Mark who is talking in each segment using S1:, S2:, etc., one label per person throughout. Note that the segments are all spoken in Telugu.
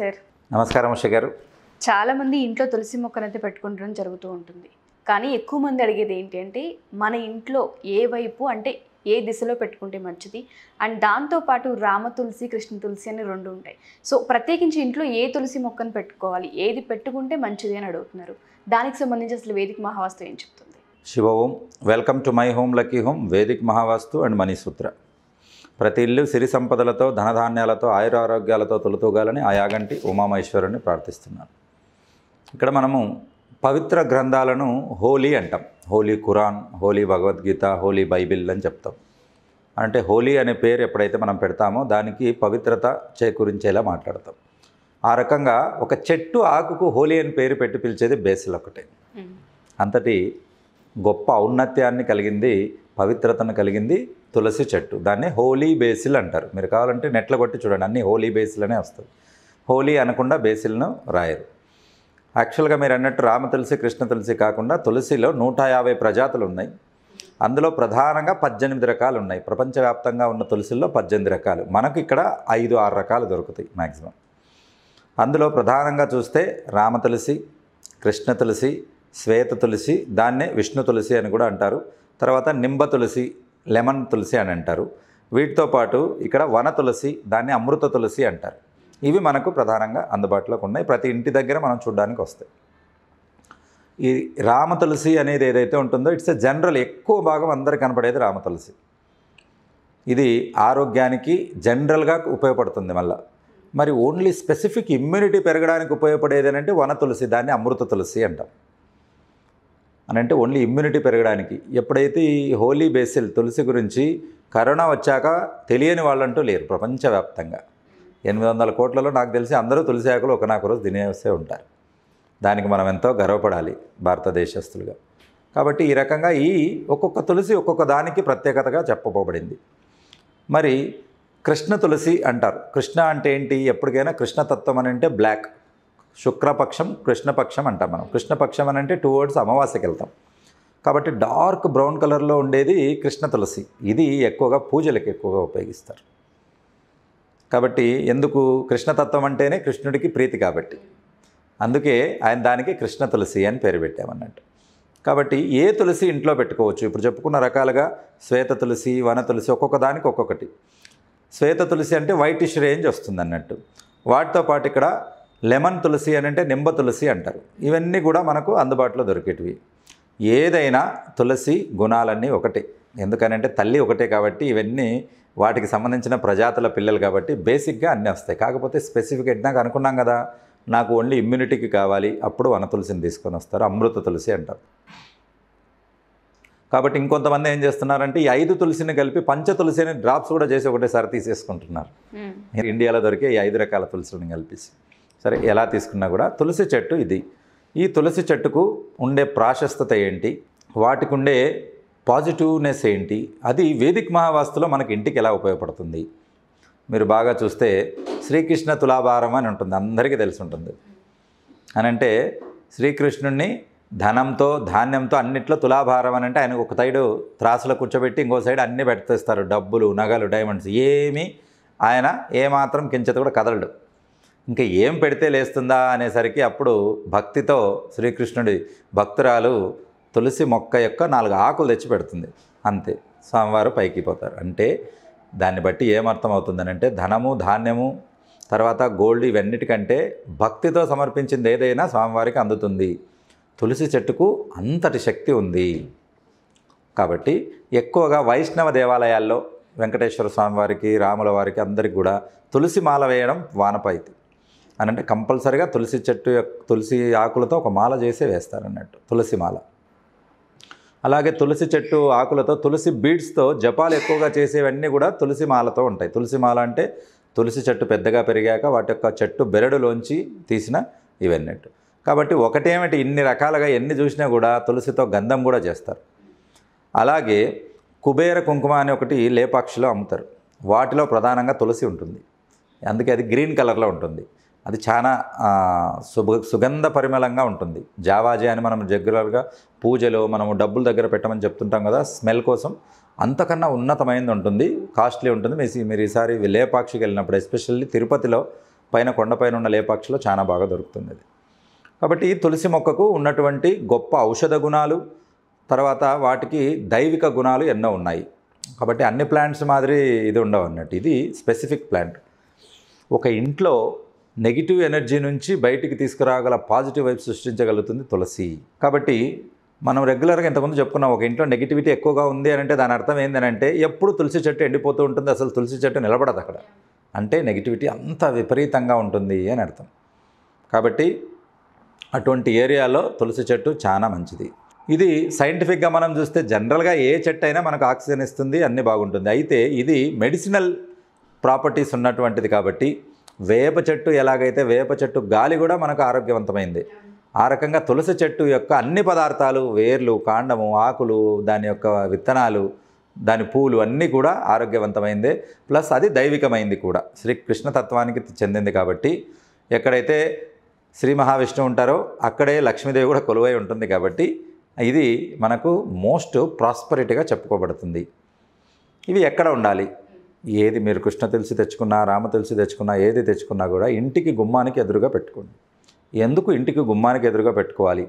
S1: సార్ నమస్కారం ఉష గారు చాలామంది ఇంట్లో తులసి మొక్కనైతే పెట్టుకుంటడం జరుగుతూ ఉంటుంది కానీ ఎక్కువ మంది అడిగేది ఏంటంటే మన ఇంట్లో ఏ వైపు అంటే ఏ దిశలో పెట్టుకుంటే మంచిది అండ్ దాంతోపాటు రామ తులసి కృష్ణ తులసి అని రెండు ఉంటాయి సో ప్రత్యేకించి ఇంట్లో ఏ తులసి మొక్కను పెట్టుకోవాలి ఏది పెట్టుకుంటే మంచిది అని అడుగుతున్నారు దానికి సంబంధించి అసలు వేదిక మహావాస్తు ఏం చెప్తుంది శివ ఓం welcome to my home lucky home వేదిక మహావాస్తు అండ్ సూత్ర ప్రతి ఇల్లు సిరి సంపదలతో ధనధాన్యాలతో ఆయురారోగ్యాలతో తొలుతూగాలని ఆ యాగంటి ఉమామహేశ్వరుని ప్రార్థిస్తున్నారు ఇక్కడ మనము పవిత్ర గ్రంథాలను హోలీ అంటాం holy Quran holy Bhagavad Gita holy Bible అని చెప్తాం అంటే హోలీ అనే పేరు ఎప్పుడైతే మనం పెడతామో దానికి పవిత్రత చేకూరించేలా మాట్లాడతాం ఆ రకంగా ఒక చెట్టు ఆకుకు హోలీ అని పేరు పెట్టి పిలిచేది బేసిల్ ఒకటే అంతటి గొప్ప ఔన్నత్యాన్ని కలిగింది పవిత్రతను కలిగింది తులసి చెట్టు దాన్ని హోలీ బేసిల్ అంటారు మీరు కావాలంటే నెట్లో కొట్టి చూడండి అన్నీ హోలీ బేసిల్ అనే వస్తుంది హోలీ అనకుండా బేసిల్ను రాయరు యాక్చువల్గా మీరు అన్నట్టు రామ తులసి కృష్ణ తులసి కాకుండా తులసిలో నూట యాభై ప్రజాతులు ఉన్నాయి అందులో ప్రధానంగా పద్దెనిమిది రకాలు ఉన్నాయి ప్రపంచవ్యాప్తంగా ఉన్న తులసిల్లో పద్దెనిమిది రకాలు మనకు ఇక్కడ ఐదు ఆరు రకాలు దొరుకుతాయి మ్యాక్సిమం అందులో ప్రధానంగా చూస్తే రామ తులసి కృష్ణ తులసి శ్వేత తులసి దాన్నే విష్ణు తులసి అని కూడా అంటారు తర్వాత నింబ తులసి లెమన్ తులసి అని అంటారు వీటితో పాటు ఇక్కడ వన తులసి దాన్ని అమృత తులసి అంటారు ఇవి మనకు ప్రధానంగా అందుబాటులోకి ఉన్నాయి ప్రతి ఇంటి దగ్గర మనం చూడడానికి వస్తాయి ఈ రామ తులసి అనేది ఏదైతే ఉంటుందో ఇట్స్ ఎ జనరల్ ఎక్కువ భాగం అందరికి కనపడేది రామ తులసి ఇది ఆరోగ్యానికి జనరల్గా ఉపయోగపడుతుంది మళ్ళీ మరి ఓన్లీ స్పెసిఫిక్ ఇమ్యూనిటీ పెరగడానికి ఉపయోగపడేది అంటే వన తులసి దాన్ని అమృత తులసి అంటాం అని అంటే ఓన్లీ ఇమ్యూనిటీ పెరగడానికి ఎప్పుడైతే ఈ హోలీ బేసిల్ తులసి గురించి కరోనా వచ్చాక తెలియని వాళ్ళంటూ లేరు ప్రపంచవ్యాప్తంగా ఎనిమిది వందల కోట్లలో నాకు తెలిసి అందరూ తులసి ఆకులు ఒకనాకు రోజు తినేస్తే ఉంటారు దానికి మనం ఎంతో గర్వపడాలి భారతదేశస్తులుగా కాబట్టి ఈ రకంగా ఈ ఒక్కొక్క తులసి ఒక్కొక్క దానికి ప్రత్యేకతగా చెప్పబడింది మరి కృష్ణ తులసి అంటారు కృష్ణ అంటే ఏంటి ఎప్పటికైనా కృష్ణతత్వం అని అంటే బ్లాక్ శుక్రపక్షం కృష్ణపక్షం అంటాం మనం కృష్ణపక్షం అని అంటే టూ వర్డ్స్ అమావాస్యకి వెళ్తాం కాబట్టి డార్క్ బ్రౌన్ కలర్లో ఉండేది కృష్ణ తులసి ఇది ఎక్కువగా పూజలకు ఎక్కువగా ఉపయోగిస్తారు కాబట్టి ఎందుకు కృష్ణతత్వం అంటేనే కృష్ణుడికి ప్రీతి కాబట్టి అందుకే ఆయన దానికి కృష్ణ తులసి అని పేరు పెట్టామన్నట్టు కాబట్టి ఏ తులసి ఇంట్లో పెట్టుకోవచ్చు ఇప్పుడు చెప్పుకున్న రకాలుగా శ్వేత తులసి వన తులసి ఒక్కొక్క దానికి ఒక్కొక్కటి శ్వేత తులసి అంటే వైటిష్ రేంజ్ వస్తుంది అన్నట్టు వాటితో పాటు ఇక్కడ లెమన్ తులసి అని అంటే నింబ తులసి అంటారు ఇవన్నీ కూడా మనకు అందుబాటులో దొరికేటివి ఏదైనా తులసి గుణాలన్నీ ఒకటే ఎందుకనంటే తల్లి ఒకటే కాబట్టి ఇవన్నీ వాటికి సంబంధించిన ప్రజాతుల పిల్లలు కాబట్టి బేసిక్గా అన్నీ వస్తాయి కాకపోతే స్పెసిఫిక్ ఎట్నాక అనుకున్నాం కదా నాకు ఓన్లీ ఇమ్యూనిటీకి కావాలి అప్పుడు వన తులసిని తీసుకొని వస్తారు అమృత తులసి అంటారు కాబట్టి ఇంకొంతమంది ఏం చేస్తున్నారంటే ఈ ఐదు తులసిని కలిపి పంచ తులసిని డ్రాప్స్ కూడా చేసి ఒకటేసారి తీసేసుకుంటున్నారు ఇండియాలో దొరికే ఈ ఐదు రకాల తులసిని కలిపేసి సరే ఎలా తీసుకున్నా కూడా తులసి చెట్టు ఇది ఈ తులసి చెట్టుకు ఉండే ప్రాశస్తత ఏంటి వాటికి ఉండే పాజిటివ్నెస్ ఏంటి అది వేదిక్ మహావాస్తులో మనకి ఇంటికి ఎలా ఉపయోగపడుతుంది మీరు బాగా చూస్తే శ్రీకృష్ణ తులాభారం అని ఉంటుంది అందరికీ తెలిసి ఉంటుంది అని అంటే శ్రీకృష్ణుణ్ణి ధనంతో ధాన్యంతో అన్నిట్లో తులాభారం అని అంటే ఆయన ఒక సైడు త్రాసులో కూర్చోబెట్టి ఇంకో సైడ్ అన్నీ పెట్టేస్తారు డబ్బులు నగలు డైమండ్స్ ఏమీ ఆయన ఏమాత్రం కించత కూడా కదలడు ఇంకా ఏం పెడితే లేస్తుందా అనేసరికి అప్పుడు భక్తితో శ్రీకృష్ణుడి భక్తురాలు తులసి మొక్క యొక్క నాలుగు ఆకులు తెచ్చి పెడుతుంది అంతే స్వామివారు పైకి పోతారు అంటే దాన్ని బట్టి ఏమర్థం అంటే ధనము ధాన్యము తర్వాత గోల్డ్ ఇవన్నిటికంటే భక్తితో సమర్పించింది ఏదైనా స్వామివారికి అందుతుంది తులసి చెట్టుకు అంతటి శక్తి ఉంది కాబట్టి ఎక్కువగా వైష్ణవ దేవాలయాల్లో వెంకటేశ్వర స్వామివారికి రాముల వారికి అందరికి కూడా తులసి మాల వేయడం వానపైతి అని అంటే కంపల్సరిగా తులసి చెట్టు తులసి ఆకులతో ఒక మాల చేసే వేస్తారు అన్నట్టు తులసి మాల అలాగే తులసి చెట్టు ఆకులతో తులసి బీడ్స్తో జపాలు ఎక్కువగా చేసేవన్నీ కూడా తులసి మాలతో ఉంటాయి తులసి మాల అంటే తులసి చెట్టు పెద్దగా పెరిగాక వాటి యొక్క చెట్టు బెరడులోంచి తీసిన ఇవన్నట్టు కాబట్టి ఒకటేమిటి ఇన్ని రకాలుగా ఎన్ని చూసినా కూడా తులసితో గంధం కూడా చేస్తారు అలాగే కుబేర కుంకుమ అని ఒకటి లేపాక్షిలో అమ్ముతారు వాటిలో ప్రధానంగా తులసి ఉంటుంది అందుకే అది గ్రీన్ కలర్లో ఉంటుంది అది చాలా సుభ సుగంధ పరిమళంగా ఉంటుంది జావాజే అని మనం రెగ్యులర్గా పూజలో మనము డబ్బులు దగ్గర పెట్టమని చెప్తుంటాం కదా స్మెల్ కోసం అంతకన్నా ఉన్నతమైంది ఉంటుంది కాస్ట్లీ ఉంటుంది మీ మీరు ఈసారి లేపాక్షికి వెళ్ళినప్పుడు ఎస్పెషల్లీ తిరుపతిలో పైన కొండపైన ఉన్న లేపాక్షిలో చాలా బాగా దొరుకుతుంది అది కాబట్టి తులసి మొక్కకు ఉన్నటువంటి గొప్ప ఔషధ గుణాలు తర్వాత వాటికి దైవిక గుణాలు ఎన్నో ఉన్నాయి కాబట్టి అన్ని ప్లాంట్స్ మాదిరి ఇది ఉండవు అన్నట్టు ఇది స్పెసిఫిక్ ప్లాంట్ ఒక ఇంట్లో నెగిటివ్ ఎనర్జీ నుంచి బయటికి తీసుకురాగల పాజిటివ్ వైపు సృష్టించగలుగుతుంది తులసి కాబట్టి మనం రెగ్యులర్గా ఇంతకుముందు చెప్పుకున్నాం ఒక ఇంట్లో నెగిటివిటీ ఎక్కువగా ఉంది అని అంటే దాని అర్థం అంటే ఎప్పుడు తులసి చెట్టు ఎండిపోతూ ఉంటుంది అసలు తులసి చెట్టు నిలబడదు అక్కడ అంటే నెగిటివిటీ అంత విపరీతంగా ఉంటుంది అని అర్థం కాబట్టి అటువంటి ఏరియాలో తులసి చెట్టు చాలా మంచిది ఇది సైంటిఫిక్గా మనం చూస్తే జనరల్గా ఏ చెట్టు అయినా మనకు ఆక్సిజన్ ఇస్తుంది అన్నీ బాగుంటుంది అయితే ఇది మెడిసినల్ ప్రాపర్టీస్ ఉన్నటువంటిది కాబట్టి వేప చెట్టు ఎలాగైతే వేప చెట్టు గాలి కూడా మనకు ఆరోగ్యవంతమైంది ఆ రకంగా తులసి చెట్టు యొక్క అన్ని పదార్థాలు వేర్లు కాండము ఆకులు దాని యొక్క విత్తనాలు దాని పూలు అన్నీ కూడా ఆరోగ్యవంతమైంది ప్లస్ అది దైవికమైంది కూడా శ్రీకృష్ణ తత్వానికి చెందింది కాబట్టి ఎక్కడైతే శ్రీ మహావిష్ణువు ఉంటారో అక్కడే లక్ష్మీదేవి కూడా కొలువై ఉంటుంది కాబట్టి ఇది మనకు మోస్ట్ ప్రాస్పరిటీగా చెప్పుకోబడుతుంది ఇవి ఎక్కడ ఉండాలి ఏది మీరు కృష్ణ తెలిసి తెచ్చుకున్నా రామ తెలిసి తెచ్చుకున్నా ఏది తెచ్చుకున్నా కూడా ఇంటికి గుమ్మానికి ఎదురుగా పెట్టుకోండి ఎందుకు ఇంటికి గుమ్మానికి ఎదురుగా పెట్టుకోవాలి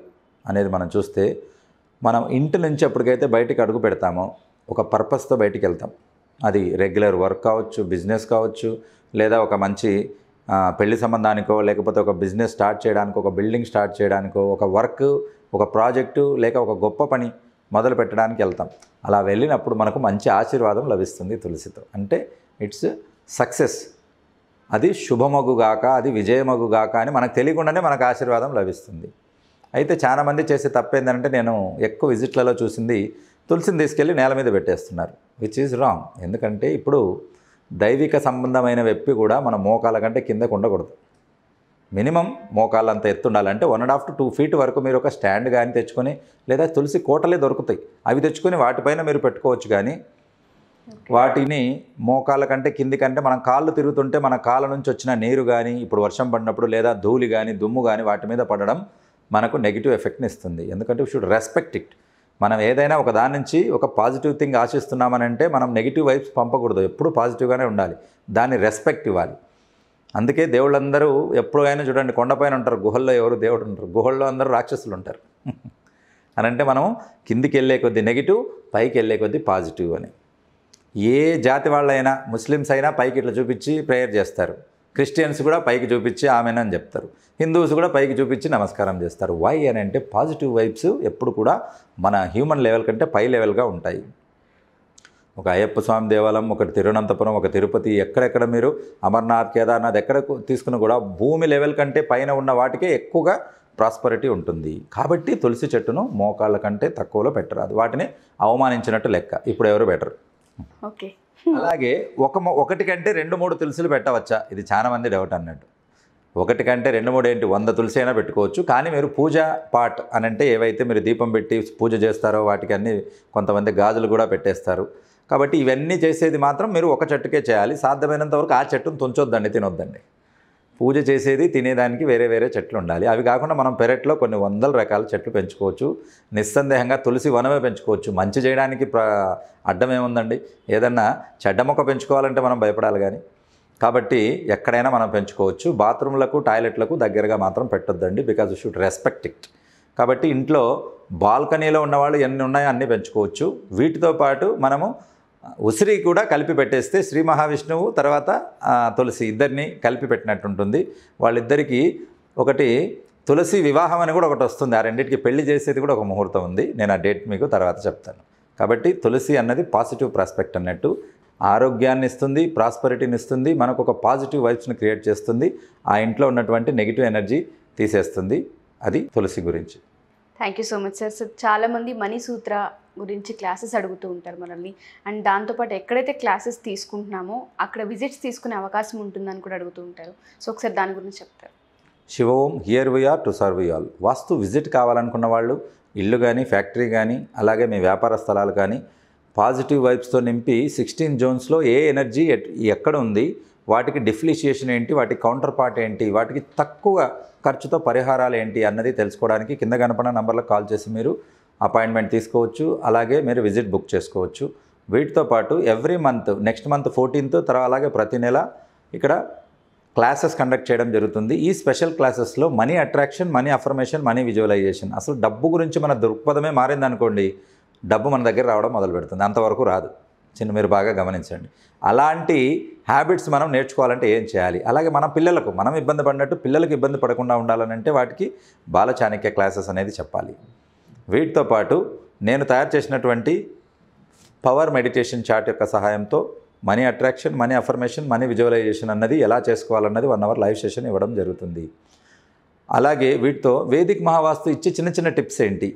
S1: అనేది మనం చూస్తే మనం ఇంటి నుంచి ఎప్పటికైతే బయటికి అడుగు పెడతామో ఒక పర్పస్తో బయటికి వెళ్తాం అది రెగ్యులర్ వర్క్ కావచ్చు బిజినెస్ కావచ్చు లేదా ఒక మంచి పెళ్లి సంబంధానికో లేకపోతే ఒక బిజినెస్ స్టార్ట్ చేయడానికో ఒక బిల్డింగ్ స్టార్ట్ చేయడానికో ఒక వర్క్ ఒక ప్రాజెక్టు లేక ఒక గొప్ప పని మొదలు పెట్టడానికి వెళ్తాం అలా వెళ్ళినప్పుడు మనకు మంచి ఆశీర్వాదం లభిస్తుంది తులసితో అంటే ఇట్స్ సక్సెస్ అది శుభమగుగాక అది విజయమగుగాక అని మనకు తెలియకుండానే మనకు ఆశీర్వాదం లభిస్తుంది అయితే చాలామంది చేసే తప్పేందంటే నేను ఎక్కువ విజిట్లలో చూసింది తులసిని తీసుకెళ్ళి నేల మీద పెట్టేస్తున్నారు విచ్ ఈజ్ రాంగ్ ఎందుకంటే ఇప్పుడు దైవిక సంబంధమైన వెప్పి కూడా మన మోకాల కంటే కిందకు ఉండకూడదు మినిమం మోకాళ్ళంత ఎత్తు ఉండాలంటే one and half to two feet వరకు మీరు ఒక స్టాండ్ కానీ తెచ్చుకొని లేదా తులసి కోటలే దొరుకుతాయి అవి తెచ్చుకొని వాటిపైన మీరు పెట్టుకోవచ్చు కానీ వాటిని మోకాళ్ళ కంటే కింది కంటే మనం కాళ్ళు తిరుగుతుంటే మన కాళ్ళ నుంచి వచ్చిన నీరు కానీ ఇప్పుడు వర్షం పడినప్పుడు లేదా ధూళి కానీ దుమ్ము కానీ వాటి మీద పడడం మనకు నెగిటివ్ ఎఫెక్ట్ని ఇస్తుంది ఎందుకంటే షుడ్ రెస్పెక్ట్ ఇట్ మనం ఏదైనా ఒక దాని నుంచి ఒక పాజిటివ్ థింగ్ ఆశిస్తున్నామనంటే మనం నెగిటివ్ వైబ్స్ పంపకూడదు ఎప్పుడు పాజిటివ్గానే ఉండాలి దాన్ని రెస్పెక్ట్ ఇవ్వాలి అందుకే దేవుళ్ళందరూ ఎప్పుడైనా చూడండి కొండపైన ఉంటారు గుహల్లో ఎవరు దేవుడు ఉంటారు గుహల్లో అందరూ రాక్షసులు ఉంటారు అని అంటే మనం కిందికి వెళ్ళే కొద్దీ నెగిటివ్ పైకి వెళ్ళే కొద్దీ పాజిటివ్ అని ఏ జాతి వాళ్ళైనా ముస్లిమ్స్ అయినా పైకి ఇట్లా చూపించి ప్రేయర్ చేస్తారు క్రిస్టియన్స్ కూడా పైకి చూపించి ఆమెనని చెప్తారు హిందూస్ కూడా పైకి చూపించి నమస్కారం చేస్తారు వై అని అంటే పాజిటివ్ వైబ్స్ ఎప్పుడు కూడా మన హ్యూమన్ లెవెల్ కంటే పై లెవెల్గా ఉంటాయి ఒక అయ్యప్ప స్వామి దేవాలయం ఒకటి తిరువనంతపురం ఒక తిరుపతి ఎక్కడెక్కడ మీరు అమర్నాథ్ కేదార్నాథ్ ఎక్కడ తీసుకున్న కూడా భూమి లెవెల్ కంటే పైన ఉన్న వాటికే ఎక్కువగా ప్రాస్పరిటీ ఉంటుంది కాబట్టి తులసి చెట్టును మోకాళ్ళ కంటే తక్కువలో పెట్టరాదు వాటిని అవమానించినట్టు లెక్క ఇప్పుడు ఎవరు బెటర్ ఓకే అలాగే ఒక ఒకటి కంటే రెండు మూడు తులసిలు పెట్టవచ్చా ఇది చాలా మంది డౌట్ అన్నట్టు ఒకటి కంటే రెండు మూడు ఏంటి వంద తులసి అయినా పెట్టుకోవచ్చు కానీ మీరు పూజ పాట్ అని అంటే ఏవైతే మీరు దీపం పెట్టి పూజ చేస్తారో వాటికి అన్ని కొంతమంది గాజులు కూడా పెట్టేస్తారు కాబట్టి ఇవన్నీ చేసేది మాత్రం మీరు ఒక చెట్టుకే చేయాలి సాధ్యమైనంత వరకు ఆ చెట్టును తుంచొద్దండి తినొద్దండి పూజ చేసేది తినేదానికి వేరే వేరే చెట్లు ఉండాలి అవి కాకుండా మనం పెరట్లో కొన్ని వందల రకాల చెట్లు పెంచుకోవచ్చు నిస్సందేహంగా తులసి వనమే పెంచుకోవచ్చు మంచి చేయడానికి ప్ర అడ్డం ఏముందండి ఏదన్నా చెడ్డ మొక్క పెంచుకోవాలంటే మనం భయపడాలి కానీ కాబట్టి ఎక్కడైనా మనం పెంచుకోవచ్చు బాత్రూంలకు టాయిలెట్లకు దగ్గరగా మాత్రం పెట్టొద్దండి బికాజ్ షుడ్ రెస్పెక్ట్ ఇట్ కాబట్టి ఇంట్లో బాల్కనీలో ఉన్నవాళ్ళు ఎన్ని ఉన్నాయో అన్నీ పెంచుకోవచ్చు వీటితో పాటు మనము ఉసిరి కూడా కలిపి పెట్టేస్తే శ్రీ మహావిష్ణువు తర్వాత తులసి ఇద్దరిని కలిపి పెట్టినట్టుంటుంది వాళ్ళిద్దరికీ ఒకటి తులసి వివాహం అని కూడా ఒకటి వస్తుంది ఆ రెండింటికి పెళ్లి చేసేది కూడా ఒక ముహూర్తం ఉంది నేను ఆ డేట్ మీకు తర్వాత చెప్తాను కాబట్టి తులసి అన్నది పాజిటివ్ ప్రాస్పెక్ట్ అన్నట్టు ఆరోగ్యాన్ని ఇస్తుంది ప్రాస్పరిటీని ఇస్తుంది మనకు ఒక పాజిటివ్ వైబ్స్ని క్రియేట్ చేస్తుంది ఆ ఇంట్లో ఉన్నటువంటి నెగిటివ్ ఎనర్జీ తీసేస్తుంది అది తులసి గురించి thank you so much sir sir చాలామంది మనీ సూత్ర గురించి క్లాసెస్ అడుగుతూ ఉంటారు మనల్ని అండ్ దాంతోపాటు ఎక్కడైతే క్లాసెస్ తీసుకుంటున్నామో అక్కడ విజిట్స్ తీసుకునే అవకాశం ఉంటుందని కూడా అడుగుతూ ఉంటారు సో ఒకసారి దాని గురించి చెప్తారు ఓం here we are to serve all vastu visit కావాలనుకున్న వాళ్ళు ఇల్లు కానీ ఫ్యాక్టరీ కానీ అలాగే మీ వ్యాపార స్థలాలు కానీ పాజిటివ్ వైబ్స్తో నింపి సిక్స్టీన్ జోన్స్లో ఏ ఎనర్జీ ఎక్కడ ఉంది వాటికి డిఫ్లిషియేషన్ ఏంటి వాటి కౌంటర్ పార్ట్ ఏంటి వాటికి తక్కువ ఖర్చుతో పరిహారాలు ఏంటి అన్నది తెలుసుకోవడానికి కింద కనపడిన నంబర్లకు కాల్ చేసి మీరు అపాయింట్మెంట్ తీసుకోవచ్చు అలాగే మీరు విజిట్ బుక్ చేసుకోవచ్చు వీటితో పాటు every month next month fourteenth తర్వాత అలాగే ప్రతి నెల ఇక్కడ క్లాసెస్ కండక్ట్ చేయడం జరుగుతుంది ఈ స్పెషల్ క్లాసెస్లో money attraction money affirmation money visualisation అసలు డబ్బు గురించి మన దృక్పథమే మారిందనుకోండి డబ్బు మన దగ్గర రావడం మొదలు పెడుతుంది అంతవరకు రాదు చిన్న మీరు బాగా గమనించండి అలాంటి హ్యాబిట్స్ మనం నేర్చుకోవాలంటే ఏం చేయాలి అలాగే మన పిల్లలకు మనం ఇబ్బంది పడినట్టు పిల్లలకు ఇబ్బంది పడకుండా అంటే వాటికి బాల క్లాసెస్ అనేది చెప్పాలి వీటితో పాటు నేను తయారు చేసినటువంటి పవర్ మెడిటేషన్ చార్ట్ యొక్క సహాయంతో money attraction money affirmation money visualisation అన్నది ఎలా చేసుకోవాలన్నది వన్ అవర్ లైవ్ సెషన్ ఇవ్వడం జరుగుతుంది అలాగే వీటితో వేదిక్ మహావాస్తు ఇచ్చే చిన్న చిన్న టిప్స్ ఏంటి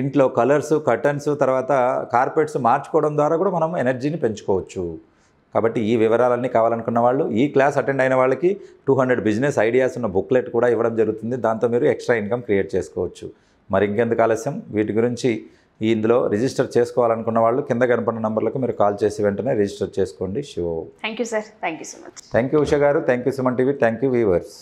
S1: ఇంట్లో కలర్స్ కర్టన్స్ తర్వాత కార్పెట్స్ మార్చుకోవడం ద్వారా కూడా మనం ఎనర్జీని పెంచుకోవచ్చు కాబట్టి ఈ వివరాలన్నీ కావాలనుకున్న వాళ్ళు ఈ క్లాస్ అటెండ్ అయిన వాళ్ళకి టూ హండ్రెడ్ బిజినెస్ ఐడియాస్ ఉన్న బుక్లెట్ కూడా ఇవ్వడం జరుగుతుంది దాంతో మీరు ఎక్స్ట్రా ఇన్కమ్ క్రియేట్ చేసుకోవచ్చు మరి ఇంకెందుకు ఆలస్యం వీటి గురించి ఇందులో రిజిస్టర్ చేసుకోవాలనుకున్న వాళ్ళు కింద కనపడిన నంబర్లకు మీరు కాల్ చేసి వెంటనే రిజిస్టర్ చేసుకోండి so thank you sir thank you so much thank you Usha గారు thank you Suman TV thank you weavers